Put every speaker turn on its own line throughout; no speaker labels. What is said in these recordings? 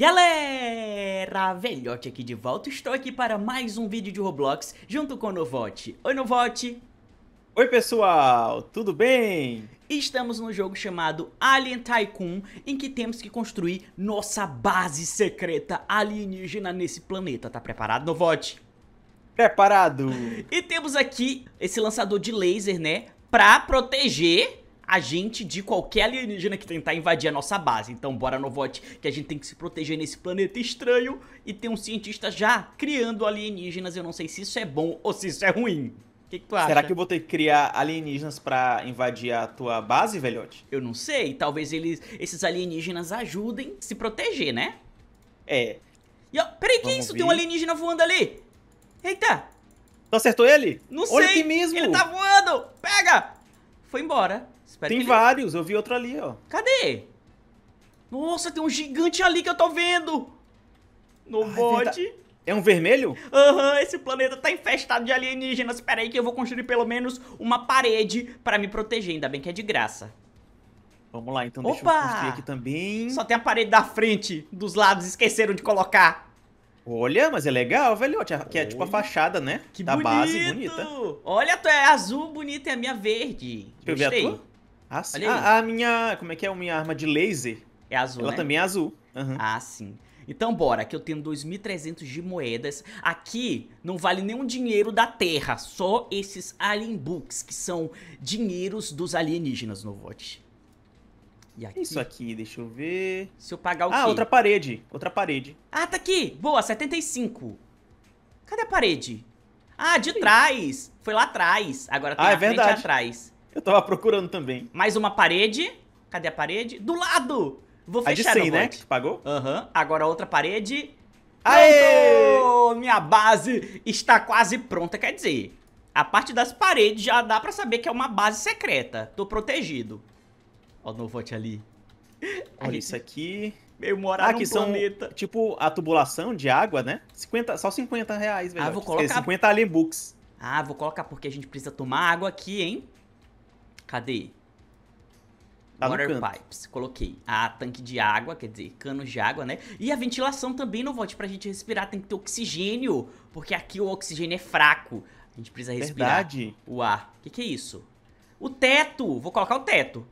Galera, Velhote aqui de volta, estou aqui para mais um vídeo de Roblox junto com o Novote. Oi Novote! Oi pessoal, tudo bem? Estamos no jogo chamado Alien Tycoon, em que temos que construir nossa base secreta alienígena nesse planeta. Tá preparado, Novote? Preparado! E temos aqui esse lançador de laser, né, pra proteger agente de qualquer alienígena que tentar invadir a nossa base. Então bora Novote, que a gente tem que se proteger nesse planeta estranho e tem um cientista já criando alienígenas. Eu não sei se isso é bom ou se isso é ruim. O que, que, tu acha? Será que eu vou ter que criar alienígenas para invadir a tua base, velhote? Eu não sei. Talvez eles, esses alienígenas ajudem a se proteger, né? É. E, ó, peraí, que é isso? Ver. Tem um alienígena voando ali. Eita! Tu acertou ele? Não Olha sei. Olha mesmo. Ele tá voando. Pega! Foi embora. Espero tem vários, ele... eu vi outro ali, ó. Cadê? Nossa, tem um gigante ali que eu tô vendo! No Ai, ah, é bote. É um vermelho? Aham, uhum, esse planeta tá infestado de alienígenas. Espera aí que eu vou construir pelo menos uma parede pra me proteger. Ainda bem que é de graça. Vamos lá, então Opa! deixa eu construir aqui também. Só tem a parede da frente, dos lados, esqueceram de colocar. Olha, mas é legal, velho. Que é tipo a fachada, né? Que da bonito. base bonita. Olha, tu é azul bonita e é a minha verde. Deixa eu ver a tua? Ah, sim. A, a, minha. Como é que é? A minha arma de laser. É azul. Ela né? também é azul. Uhum. Ah, sim. Então bora, que eu tenho 2.300 de moedas. Aqui não vale nenhum dinheiro da Terra, só esses Alien Books, que são dinheiros dos alienígenas no E aqui? Isso aqui, deixa eu ver... Se eu pagar o ah, quê? outra parede, outra parede. Ah, tá aqui! Boa, 75. Cadê a parede? Ah, de Sim. trás! Foi lá atrás. Agora tem ah, é frente verdade. atrás. Eu tava procurando também. Mais uma parede. Cadê a parede? Do lado! Vou fechar a de 100, né? Que pagou? Aham. Uhum. Agora outra parede. Aê! Minha base está quase pronta, quer dizer... A parte das paredes já dá pra saber que é uma base secreta. Tô protegido. Ó o Novote ali. Olha gente... isso aqui. Meio morar ah, que são, planeta. Tipo, a tubulação de água, né? 50, só 50 reais, velho. Ah, vou colocar... 50 alien books. Ah, vou colocar porque a gente precisa tomar água aqui, hein? Cadê? Tá Water pipes, coloquei. Ah, tanque de água, quer dizer, canos de água, né? E a ventilação também, não volte pra gente respirar, tem que ter oxigênio, porque aqui o oxigênio é fraco. A gente precisa respirar. Verdade. O ar. O que, que é isso? O teto! Vou colocar o teto.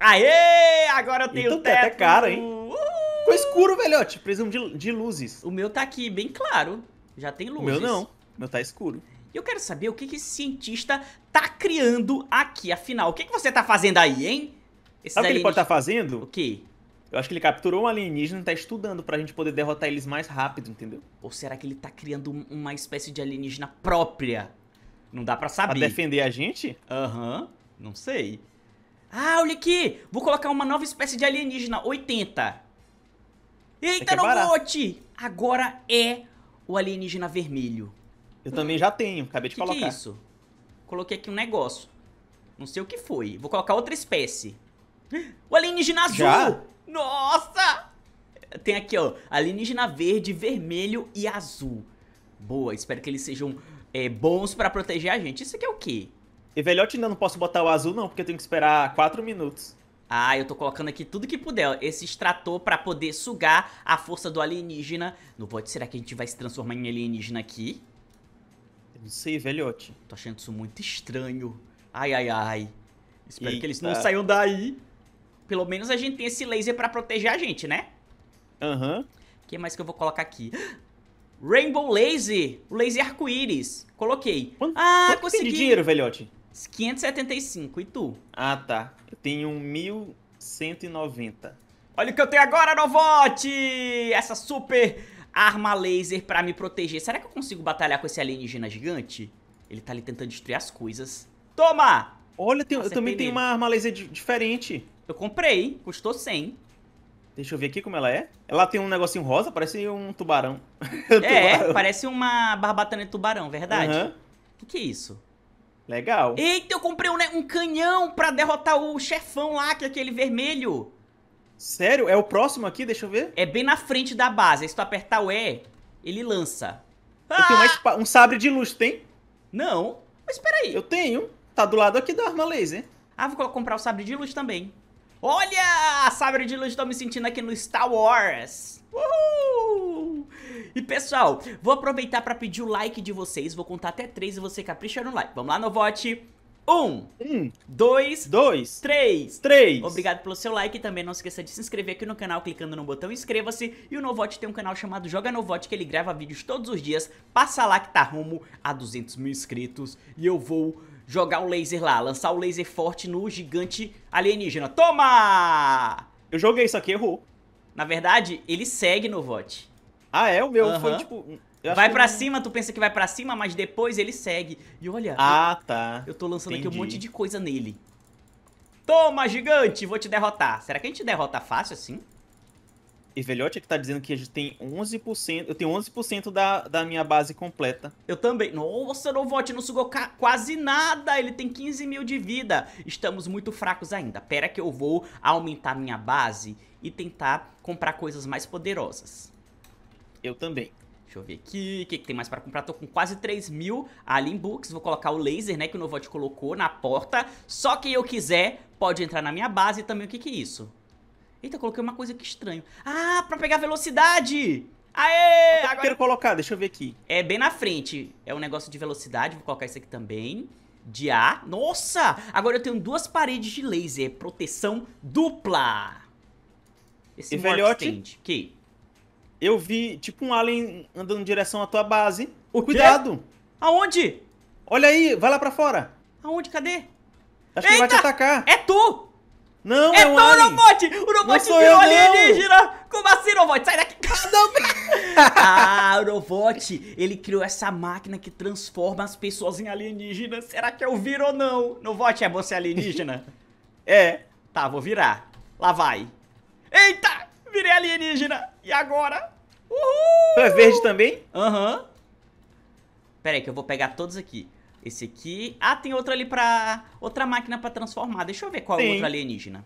Aê! Agora eu tenho então, o teto. teto é caro, hein? Uhul. Ficou escuro, velhote. Precisamos de, de luzes. O meu tá aqui, bem claro. Já tem luzes. O meu não. O meu tá escuro. E eu quero saber o que, que esse cientista tá criando aqui, afinal. O que, que você tá fazendo aí, hein?
Esses Sabe o que ele pode estar tá
fazendo? O quê? Eu acho que ele capturou um alienígena e tá estudando pra gente poder derrotar eles mais rápido, entendeu? Ou será que ele tá criando uma espécie de alienígena própria? Não dá pra saber. Pra defender a gente? Aham, uhum, não sei. Ah, olha aqui! Vou colocar uma nova espécie de alienígena, 80. Eita, é Agora é o alienígena vermelho. Eu também já tenho, acabei de que colocar. Que é isso? Coloquei aqui um negócio. Não sei o que foi. Vou colocar outra espécie. O alienígena azul! Já? Nossa! Tem aqui, ó, alienígena verde, vermelho e azul. Boa, espero que eles sejam é, bons pra proteger a gente. Isso aqui é o quê? E velhote ainda não posso botar o azul não, porque eu tenho que esperar 4 minutos. Ah, eu tô colocando aqui tudo que puder. Esse extrator pra poder sugar a força do alienígena. No vote, será que a gente vai se transformar em alienígena aqui? Não sei, velhote. Tô achando isso muito estranho. Ai, ai, ai. Espero Eita. que eles não saiam daí. Pelo menos a gente tem esse laser pra proteger a gente, né? Aham. Uhum. O que mais que eu vou colocar aqui? Rainbow Laser. O laser arco-íris. Coloquei. Quanto, ah, quanto consegui. de dinheiro, velhote? 575. E tu? Ah, tá. Eu tenho 1.190. Olha o que eu tenho agora, Novote! Essa super arma laser pra me proteger. Será que eu consigo batalhar com esse alienígena gigante? Ele tá ali tentando destruir as coisas. Toma! Olha, tem, eu também tenho uma arma laser diferente. Eu comprei, custou 100. Deixa eu ver aqui como ela é. Ela tem um negocinho rosa, parece um tubarão. é, tubarão. parece uma barbatana de tubarão, verdade. O uhum. que, que é isso? Legal. Eita, eu comprei um, né, um canhão pra derrotar o chefão lá, que é aquele vermelho. Sério? É o próximo aqui? Deixa eu ver. É bem na frente da base. Aí se tu apertar o E, ele lança. Eu ah! tenho uma, um sabre de luz, tem? Não. Mas peraí. Eu tenho. Tá do lado aqui da arma laser. Ah, vou comprar o sabre de luz também. Olha! Sabre de luz, tô me sentindo aqui no Star Wars. Uhul! E pessoal, vou aproveitar para pedir o like de vocês. Vou contar até três e você capricha no like. Vamos lá, Novote. Um, um, dois, dois, três, três. Obrigado pelo seu like e também não esqueça de se inscrever aqui no canal clicando no botão inscreva-se. E o Novote tem um canal chamado Joga Novote que ele grava vídeos todos os dias. Passa lá que tá rumo a 200 mil inscritos e eu vou jogar o laser lá, lançar o laser forte no gigante alienígena. Toma! Eu joguei isso aqui, errou. Na verdade, ele segue Novote. Ah, é? O meu foi tipo vai para que... cima, tu pensa que vai para cima, mas depois ele segue. E olha. Ah, eu, tá. Eu tô lançando Entendi. aqui um monte de coisa nele. Toma, gigante, vou te derrotar. Será que a gente derrota fácil assim? E Velhote que tá dizendo que a gente tem 11%. Eu tenho 11% da, da minha base completa. Eu também. Nossa, Novote não sugou quase nada. Ele tem 15 mil de vida. Estamos muito fracos ainda. Pera que eu vou aumentar minha base e tentar comprar coisas mais poderosas. Eu também. Deixa eu ver aqui, o que, que, tem mais para comprar? Tô com quase 3 mil Alien books, vou colocar o laser, né, que o Novot colocou na porta. Só quem eu quiser pode entrar na minha base também o que que é isso? Eita, coloquei uma coisa que estranho. Ah, pra pegar velocidade! Aê! Eu tá agora... quero colocar, deixa eu ver aqui. É bem na frente, é um negócio de velocidade, vou colocar isso aqui também de ar. Nossa! Agora eu tenho duas paredes de laser, proteção dupla. Esse e velhote? Que? eu vi tipo um alien andando em direção à tua base. O Cuidado! Quê? Aonde? Olha aí, vai lá pra fora. Aonde? Cadê? Acho Eita, que ele vai te atacar. É tu! Não, é, é um tu, alien. Robote! O Robote virou eu, alienígena! Como assim, robot? Sai daqui! Ah, não. ah, o robot, ele criou essa máquina que transforma as pessoas em alienígenas. Será que eu viro ou não? Novot, é você alienígena? é. Tá, vou virar. Lá vai. Eita! Virei alienígena! E agora? Uhul! É verde também? Aham. Uhum. Pera aí que eu vou pegar todos aqui. Esse aqui... Ah, tem outro ali pra... Outra máquina pra transformar. Deixa eu ver qual é o outro alienígena.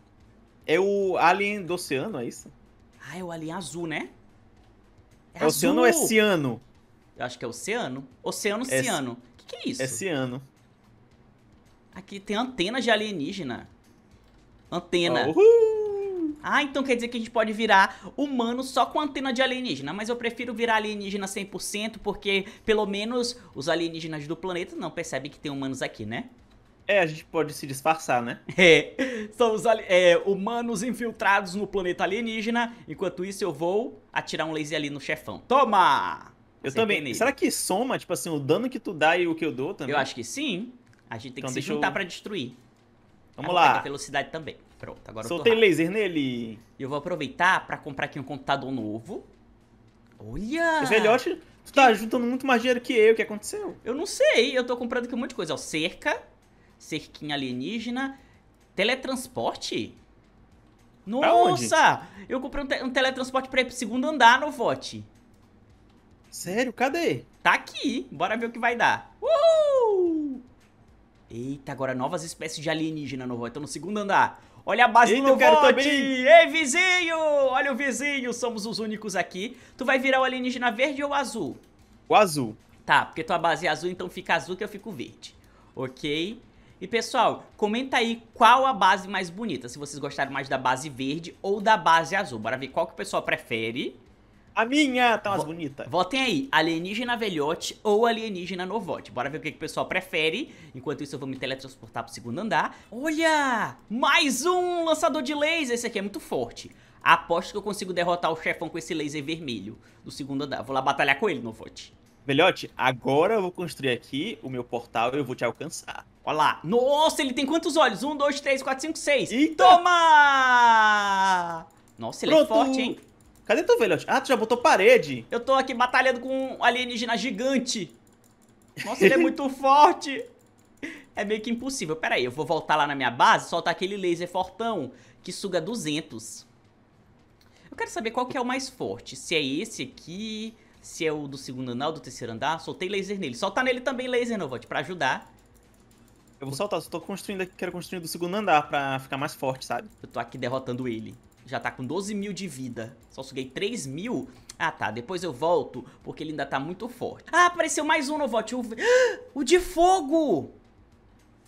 É o alien do oceano, é isso? Ah, é o alien azul, né?
É, é oceano ou é ciano?
Eu acho que é oceano. Oceano é ciano. O que, que é isso? É ciano. Aqui tem antena de alienígena. Antena. Uhul! Ah, então quer dizer que a gente pode virar humano só com antena de alienígena. Mas eu prefiro virar alienígena 100% porque pelo menos os alienígenas do planeta não percebem que tem humanos aqui, né? É, a gente pode se disfarçar, né? É, somos é, humanos infiltrados no planeta alienígena. Enquanto isso, eu vou atirar um laser ali no chefão. Toma! Eu Acertei também. Nele. Será que soma, tipo assim, o dano que tu dá e o que eu dou também? Eu acho que sim. A gente tem então que se juntar eu... pra destruir. Vamos lá. lá. velocidade também. Pronto, agora Soltei eu laser nele. E eu vou aproveitar pra comprar aqui um computador novo. Olha! Velhote, tu tá juntando muito mais dinheiro que eu. O que aconteceu? Eu não sei. Eu tô comprando aqui um monte de coisa. Ó, cerca. Cerquinha alienígena. Teletransporte. Nossa! Eu comprei um, te um teletransporte pra ir pro segundo andar no vote. Sério? Cadê? Tá aqui. Bora ver o que vai dar. Uhul! Eita, agora novas espécies de alienígena no vote. Tô no segundo andar. Olha a base Eita, do vote! Ei, vizinho! Olha o vizinho, somos os únicos aqui. Tu vai virar o alienígena verde ou azul? O azul. Tá, porque tua base é azul, então fica azul que eu fico verde. Ok? E pessoal, comenta aí qual a base mais bonita, se vocês gostaram mais da base verde ou da base azul. Bora ver qual que o pessoal prefere. A minha tá mais Vo bonita. Votem aí, alienígena velhote ou alienígena novote. Bora ver o que, que o pessoal prefere. Enquanto isso, eu vou me teletransportar pro segundo andar. Olha! Mais um lançador de laser. Esse aqui é muito forte. Aposto que eu consigo derrotar o chefão com esse laser vermelho do segundo andar. Vou lá batalhar com ele, novote. Velhote, agora eu vou construir aqui o meu portal e eu vou te alcançar. Olha lá. Nossa, ele tem quantos olhos? Um, dois, três, quatro, cinco, seis. Eita. Toma! Nossa, ele é Pronto. é forte, hein? Cadê tu, velhote? Ah, tu já botou parede. Eu tô aqui batalhando com um alienígena gigante. Nossa, ele é muito forte. É meio que impossível. Pera aí, eu vou voltar lá na minha base, soltar aquele laser fortão que suga 200. Eu quero saber qual que é o mais forte. Se é esse aqui, se é o do segundo andar ou do terceiro andar. Soltei laser nele. Solta nele também laser, Novot, pra ajudar. Eu vou soltar, só tô construindo aqui, quero construir do segundo andar pra ficar mais forte, sabe? Eu tô aqui derrotando ele. Já tá com 12 mil de vida. Só suguei 3 mil. Ah, tá. Depois eu volto, porque ele ainda tá muito forte. Ah, apareceu mais um novote. O, o de fogo!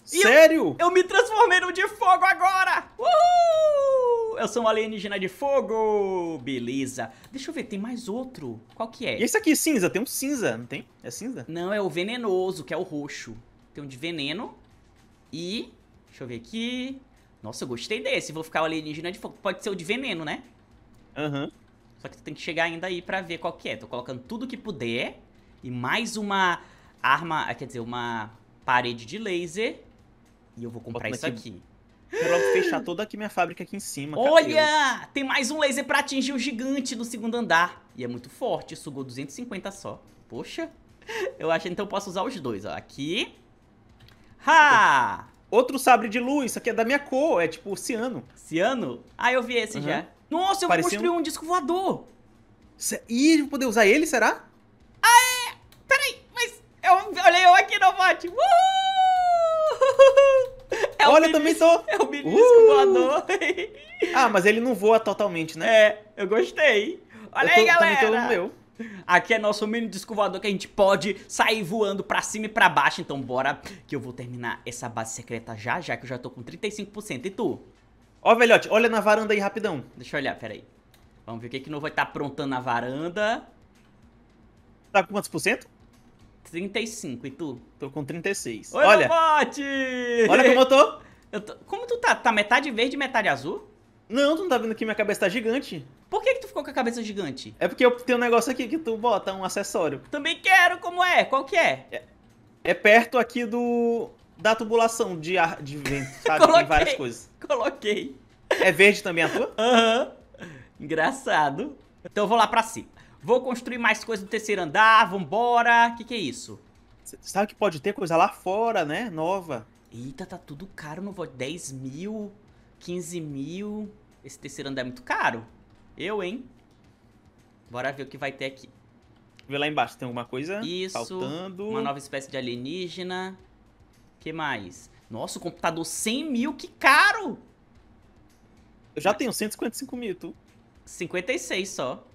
Sério? Eu, eu, me transformei no de fogo agora! Uhul! Eu sou um alienígena de fogo! Beleza. Deixa eu ver, tem mais outro. Qual que é? E esse aqui, cinza? Tem um cinza, não tem? É cinza? Não, é o venenoso, que é o roxo. Tem um de veneno. E... Deixa eu ver aqui. Nossa, eu gostei desse. Vou ficar o alienígena de fogo. Pode ser o de veneno, né? Aham. Uhum. Só que tu tem que chegar ainda aí pra ver qual que é. Tô colocando tudo que puder. E mais uma arma, ah, quer dizer, uma parede de laser. E eu vou comprar isso aqui. Quero fechar toda aqui minha fábrica aqui em cima. Olha! Cabelo. Tem mais um laser pra atingir o gigante no segundo andar. E é muito forte, sugou 250 só. Poxa. Eu acho então eu posso usar os dois, ó. Aqui. Ha! Outro sabre de luz, isso aqui é da minha cor, é tipo ciano. Ciano? Ah, eu vi esse uhum. já. Nossa, eu Parecia vou construir um... um disco voador. C Ih, vou poder usar ele, será? Ah, é! Peraí, mas eu é olhei eu aqui no bot. É Olha, eu também sou. É o mini uh! disco voador. ah, mas ele não voa totalmente, né? É, eu gostei. Olha eu tô, aí, galera. Também tô no meu. Aqui é nosso mini disco voador que a gente pode sair voando pra cima e pra baixo. Então bora que eu vou terminar essa base secreta já, já que eu já tô com 35%. E tu? Ó, velhote, olha na varanda aí rapidão. Deixa eu olhar, peraí. Vamos ver o que que não vai estar tá aprontando na varanda. Tá com quantos por cento? 35, e tu? Tô com 36. Oi, olha, Lobote! Olha como eu tô. eu tô. Como tu tá? Tá metade verde e metade azul? Não, tu não tá vendo que minha cabeça tá gigante. Por que, que tu ficou com a cabeça gigante? É porque eu tenho um negócio aqui que tu bota um acessório. Também quero, como é? Qual que é? É, é perto aqui do. da tubulação de ar de vento, sabe? coloquei, Tem várias coisas. Coloquei. É verde também a tua? Aham. Uhum. Engraçado. Então eu vou lá pra cima. Vou construir mais coisas no terceiro andar, vambora. O que, que é isso? Cê sabe que pode ter coisa lá fora, né? Nova. Eita, tá tudo caro, não vou. 10 mil. 15 mil. Esse terceiro andar é muito caro. Eu, hein? Bora ver o que vai ter aqui. Vê lá embaixo, tem alguma coisa Isso, faltando. uma nova espécie de alienígena. que mais? Nossa, o computador 100 mil, que caro! Eu já Mas... tenho 155 mil, tu? 56 só.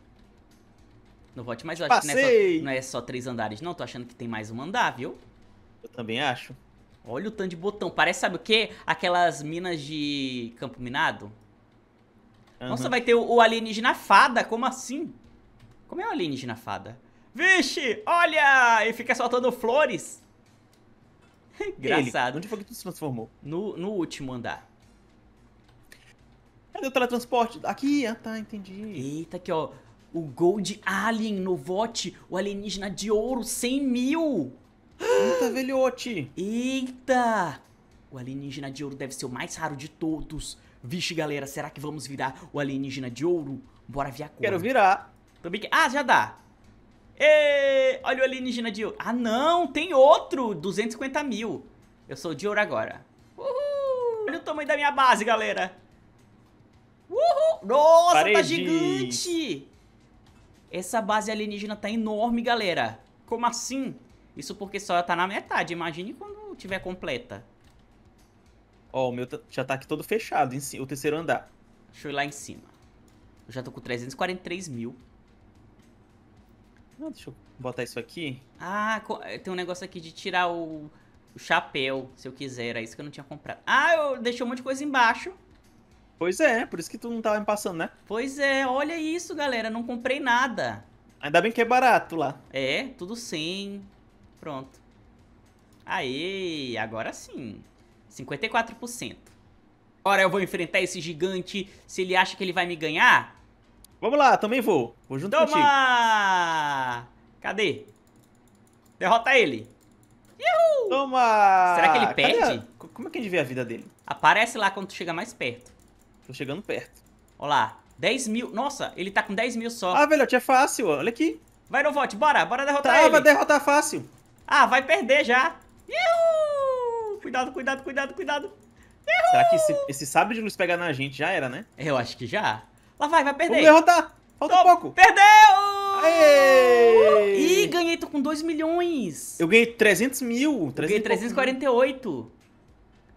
Não vote, mais, eu acho Passei. que não é, só, não é só três andares, não. Tô achando que tem mais um andar, viu? Eu também acho. Olha o tanto de botão. Parece, sabe o quê? Aquelas minas de campo minado. Uhum. Nossa, vai ter o, o alienígena fada. Como assim? Como é o alienígena fada? Vixe, olha! E fica soltando flores. Engraçado. onde foi que tu se transformou? No, no último andar. Cadê o teletransporte? Aqui, ah tá, entendi. Eita, aqui ó. O Gold Alien no vote, o alienígena de ouro, 100 mil. Eita, velhote! Eita! O alienígena de ouro deve ser o mais raro de todos. Vixe, galera, será que vamos virar o alienígena de ouro? Bora a cor. Quero virar. Também que... Ah, já dá. Ê, olha o alienígena de ouro. Ah, não, tem outro. 250 mil. Eu sou de ouro agora. Uhul. Olha o tamanho da minha base, galera. Uhul. Nossa, tá Paredes. tá gigante. Essa base alienígena tá enorme, galera. Como assim? Isso porque só tá na metade. Imagine quando tiver completa. Ó, oh, o meu tá, já tá aqui todo fechado, em o terceiro andar. Deixa eu ir lá em cima. Eu já tô com 343 mil. Ah, deixa eu botar isso aqui. Ah, eh, tem um negócio aqui de tirar o, o chapéu, se eu quiser. Era isso que eu não tinha comprado. Ah, eu deixei um monte de coisa embaixo. Pois é, por isso que tu não tava me passando, né? Pois é, olha isso, galera. Não comprei nada. Ainda bem que é barato lá. É, tudo sem. Pronto. Aí, agora sim. 54%. Agora eu vou enfrentar esse gigante. Se ele acha que ele vai me ganhar... Vamos lá, também vou. Vou junto Toma! contigo. Cadê? Derrota ele. Uhul! Toma! Será que ele perde? A... Como é que a gente vê a vida dele? Aparece lá quando tu chega mais perto. Tô chegando perto. Olha lá. 10 mil. Nossa, ele tá com 10 mil só. Ah, velho, é fácil. Olha aqui. Vai, no vote, bora. Bora derrotar tá, ele. Ah, vai derrotar fácil. Ah, vai perder já. Cuidado, cuidado, cuidado, cuidado. Será que esse, esse de luz pegar na gente já era, né? Eu acho que já. Lá vai, vai perder. Vamos derrotar. Falta Tom, pouco. Perdeu! Aê! Ih, ganhei, tô com 2 milhões. Eu ganhei 300 mil. 300 Eu ganhei 348.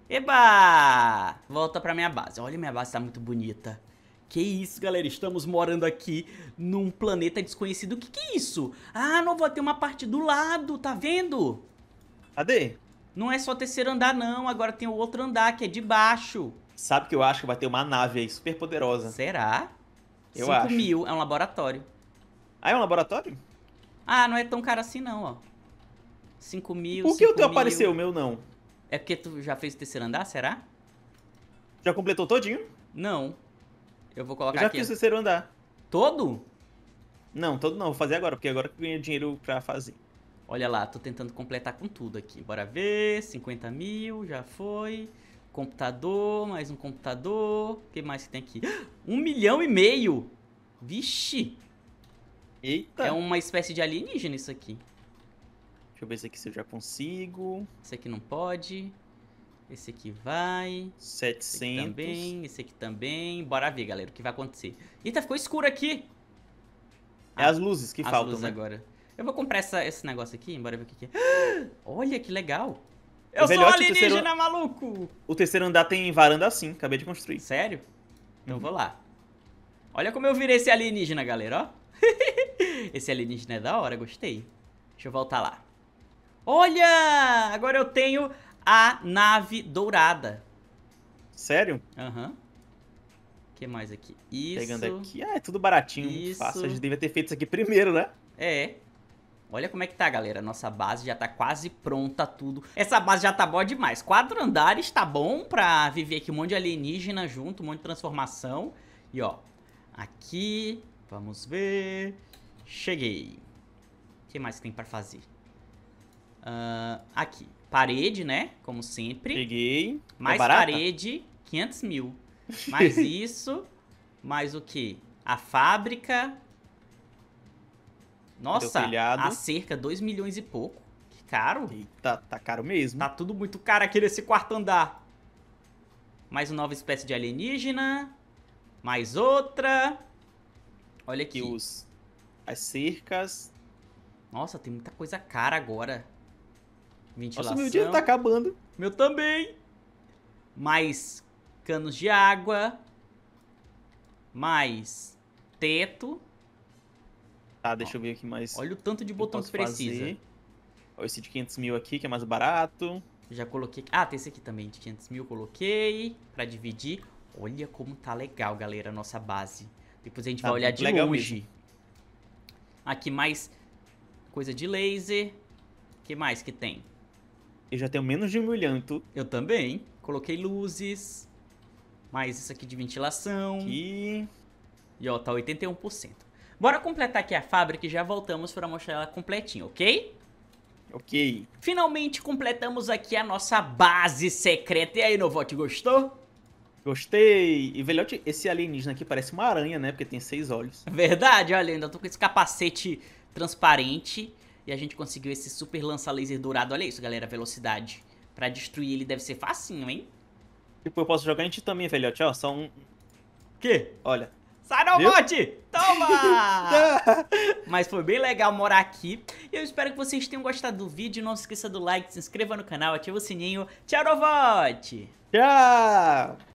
Eba! Volta pra minha base. Olha, minha base tá muito bonita. Que isso, galera? Estamos morando aqui num planeta desconhecido. O que, que é isso? Ah, não vou ter uma parte do lado, tá vendo? Cadê? Não é só terceiro andar, não. Agora tem o outro andar, que é de baixo. Sabe que eu acho que vai ter uma nave aí super poderosa. Será? Eu 5 acho. 5 mil, é um laboratório. Ah, é um laboratório? Ah, não é tão caro assim, não, ó. 5 mil, Por que o teu mil... apareceu, o meu não? É porque tu já fez o terceiro andar, será? Já completou todinho? Não. Eu vou colocar já aqui. Já fiz o terceiro andar. Todo? Não, todo não. Vou fazer agora, porque agora que eu ganhei dinheiro pra fazer. Olha lá, tô tentando completar com tudo aqui. Bora ver. 50 mil, já foi. Computador, mais um computador. O que mais que tem aqui? Um milhão e meio! Vixe! Eita! É uma espécie de alienígena isso aqui. Deixa eu ver se aqui se eu já consigo. Isso aqui não pode. Esse aqui vai. 700. Esse aqui também, esse aqui também. Bora ver, galera, o que vai acontecer. Eita, ficou escuro aqui. É ah, as luzes que as faltam, luzes né? agora. Eu vou comprar essa, esse negócio aqui, bora ver o que, é. Olha, que legal. É eu sou alienígena, terceiro... maluco! O terceiro andar tem varanda assim, acabei de construir. Sério? Então uhum. vou lá. Olha como eu virei esse alienígena, galera, ó. esse alienígena é da hora, gostei. Deixa eu voltar lá. Olha! Agora eu tenho a nave dourada. Sério? Aham. Uhum. O que mais aqui? Isso. Pegando aqui. Ah, é tudo baratinho, isso. fácil. A gente devia ter feito isso aqui primeiro, né? É. Olha como é que tá, galera. Nossa base já tá quase pronta, tudo. Essa base já tá boa demais. Quatro andares tá bom pra viver aqui um monte de alienígena junto, um monte de transformação. E ó, aqui, vamos ver. Cheguei. O que mais tem pra fazer? Uh, aqui parede, né? Como sempre. Peguei. É mais é parede, 500 mil. Mais isso, mais o que? A fábrica. Nossa, a cerca 2 milhões e pouco. Que caro. Eita, tá caro mesmo. Tá tudo muito caro aqui nesse quarto andar. Mais uma nova espécie de alienígena. Mais outra. Olha aqui. E os, as cercas. Nossa, tem muita coisa cara agora. Ventilação. Nossa, meu dia tá acabando. Meu também. Mais canos de água. Mais teto. Tá, deixa Ó, eu ver aqui mais. Olha o tanto de botão que precisa. Olha esse de 500 mil aqui, que é mais barato. Já coloquei. Ah, tem esse aqui também, de 500 mil. Coloquei pra dividir. Olha como tá legal, galera, a nossa base. Depois a gente tá vai olhar de longe. Mesmo. Aqui mais coisa de laser. O que mais que tem? Eu já tenho menos de um milhão. Eu também. Coloquei luzes. Mais isso aqui de ventilação. Aqui. E ó, tá 81%. Bora completar aqui a fábrica e já voltamos para mostrar ela completinha, ok? Ok. Finalmente completamos aqui a nossa base secreta. E aí, Novote, gostou? Gostei. E, velhote, esse alienígena aqui parece uma aranha, né? Porque tem seis olhos. Verdade, olha, ainda tô com esse capacete transparente. E a gente conseguiu esse super lança laser dourado. Olha isso, galera, velocidade. Pra destruir ele deve ser facinho, hein? Tipo, eu posso jogar em ti também, velhote. Ó, só um... Que? Olha. Sai não, bote! Toma! Mas foi bem legal morar aqui. E eu espero que vocês tenham gostado do vídeo. Não se esqueça do like, se inscreva no canal, ativa o sininho. Tchau, Novote! Tchau!